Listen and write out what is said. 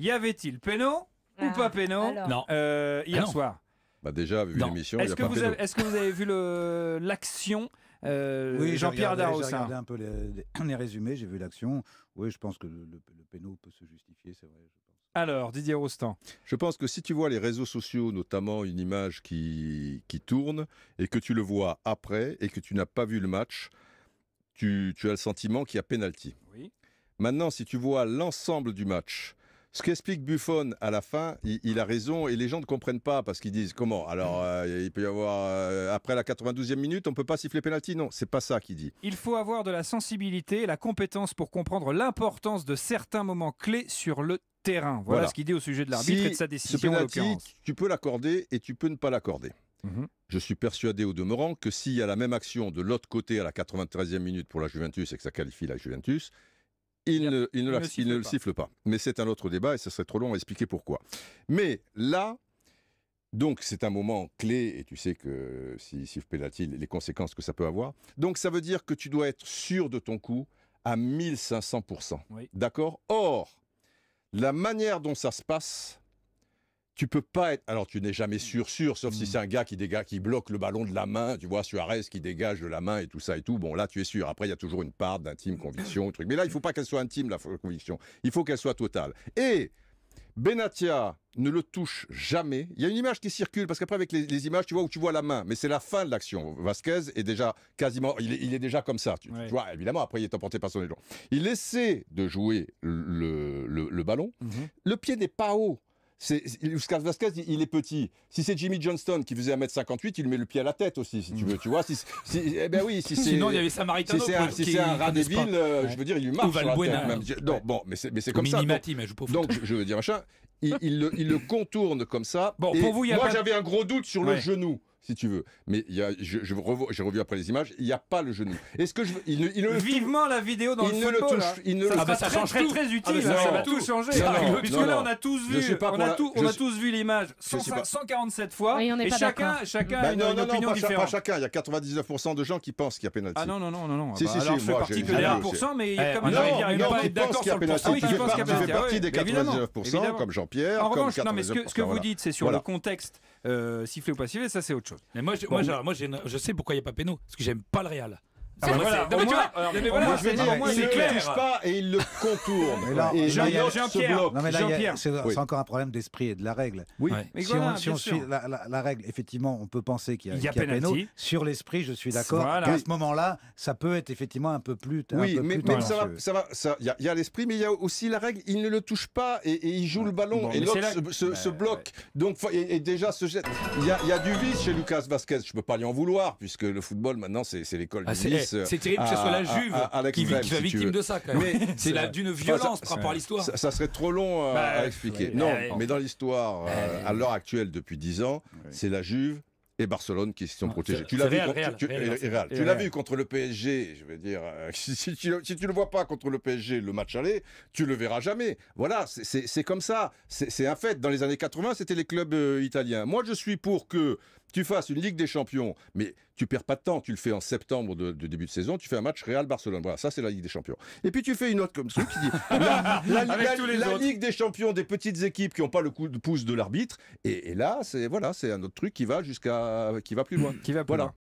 y avait-il péno ou ah, pas péno Non. Euh, hier ah soir Bah déjà, vu l'émission, il n'y Est-ce que, vous avez- est-ce que vous avez vu l'action euh, Jean-Pierre regardé- J'ai regardé un peu les, résumés, j'ai vu l'action. Oui, je pense que le, le, péno peut se justifier, c'est vrai. Alors, Didier Rostand Je pense que si tu vois les réseaux sociaux, notamment une image qui, tourne, et que tu le vois après, et que tu n'as pas vu le match, tu, as le sentiment qu'il y a pénalty. Oui. Maintenant, si tu vois l'ensemble du match, ce qu'explique Buffon à la fin, il, a raison et les gens ne comprennent pas parce qu'ils disent comment Alors, mm. euh, il peut y avoir euh, après la 92e minute, on peut pas siffler pénalty ?» Non, c'est pas ça qu'il dit. Il faut avoir de la sensibilité et la compétence pour comprendre l'importance de certains moments clés sur le terrain. Voilà, ce qu'il dit au sujet de l'arbitre et de sa décision. tu peux l'accorder et tu peux ne pas l'accorder. Mhm. Je suis persuadé au demeurant que s'il y a la même action de l'autre côté à la 93e minute pour la Juventus et que ça qualifie la Juventus, il, ne, le siffle pas. Mais c'est un autre débat et ça serait trop long à expliquer pourquoi. Mais là, donc c'est un moment clé et tu sais que si siffle a-t-il les conséquences que ça peut avoir. Donc ça veut dire que tu dois être sûr de ton coup à 1500%. D'accord Or, la manière dont ça se passe, tu peux pas être. Alors, tu n'es jamais sûr, sûr, sauf si mm. c'est un gars qui dégage, qui bloque le ballon de la main, tu vois, Suarez qui dégage de la main et tout ça et tout. Bon, là, tu es sûr. Après, il y a toujours une part d'intime conviction, truc. Mais là, il faut pas qu'elle soit intime, la conviction. Il faut qu'elle soit totale. Et Benatia ne le touche jamais. Il y a une image qui circule, parce qu'après, avec les, images, tu vois où tu vois la main, mais c'est la fin de l'action. Vasquez est déjà quasiment. Il est, déjà comme ça. Tu, vois, évidemment, après, il est emporté par son élan. Il essaie de jouer le, ballon. Mhm. Le pied n'est pas haut. Lucas Vasquez, il est petit. Si c'est Jimmy Johnston qui faisait 1m58, il met le pied à la tête aussi, si tu veux. Tu vois, si, si eh ben oui, si c'est. Sinon, il y avait Samaritano. Si c'est un, rat débile, ville euh, je veux dire, il lui marche. Ou Valbuena. Sur la tête, même. Non, bon, mais c'est comme ça. Donc, je je veux dire, machin, il, le, contourne comme ça. Bon, vous, y moi, j'avais un gros doute sur le genou si tu veux. Mais j'ai revu après les images, il n'y a pas le genou. Est-ce que il, ne, Vivement la vidéo dans il le ne football, hein. il ne ça, le... ah bah ça, changerait très utile. Ah, hein, ça va tout changer. Hein. Puisque là, on a tous vu, on a, tous vu l'image 147 fois. et chacun, chacun bah une, opinion pas différente. chacun. Il y a 99% de gens qui pensent qu'il y a pénalité Ah non, non, non, non. non. Si, bah, si, alors, si, je fais partie que des 1%, mais il y a pas d'accord sur le ah, qui qu'il y a fais partie des 99%, comme Jean-Pierre. En revanche, ce que vous dites, c'est sur le contexte. Euh, siffler ou pas siffler, ça c'est autre chose. Mais moi, je, je sais pourquoi il n'y a pas péno, parce que j'aime pas le Real. C'est euh, voilà. il ne touche pas et il le contourne. et Jean-Pierre, c'est encore un problème d'esprit et de la règle. Oui. Si on suit la règle, effectivement, on peut penser qu'il y a pénalty. Sur l'esprit, je suis d'accord. À ce moment-là, ça peut être effectivement un peu plus. Oui, mais ça va. Il y a l'esprit, mais il y a aussi la règle. Il ne le touche pas et il joue le ballon et l'autre se bloque. Donc et déjà jette. Il y a du vice chez Lucas Vasquez. Je peux pas lui en vouloir puisque le football maintenant c'est l'école du ah, vice. Euh, c'est terrible que ce soit la Juve qui, soit victime de ça. Quand même. Mais c'est d'une violence par rapport à l'histoire. Ça, serait trop long euh, bah à expliquer. non, mais dans l'histoire, euh, à l'heure actuelle, depuis 10 ans, c'est la Juve et Barcelone qui se sont protégés. Tu l'as vu, contre le PSG, je veux dire, si, tu, ne le vois pas contre le PSG le match aller, tu le verras jamais. Voilà, c'est comme ça, c'est un fait. Dans les années 80, c'était les clubs italiens. Moi, je suis pour que tu fasses une Ligue des Champions, mais tu perds pas de temps, tu le fais en septembre de, début de saison, tu fais un match Real Barcelone. Voilà, ça c'est la Ligue des Champions. Et puis tu fais une autre comme ça qui dit la, Ligue des Champions des petites équipes qui n'ont pas le coup de pouce de l'arbitre. Et, là, c'est voilà, c'est un autre truc qui va jusqu'à qui va plus loin. qui va voilà. loin.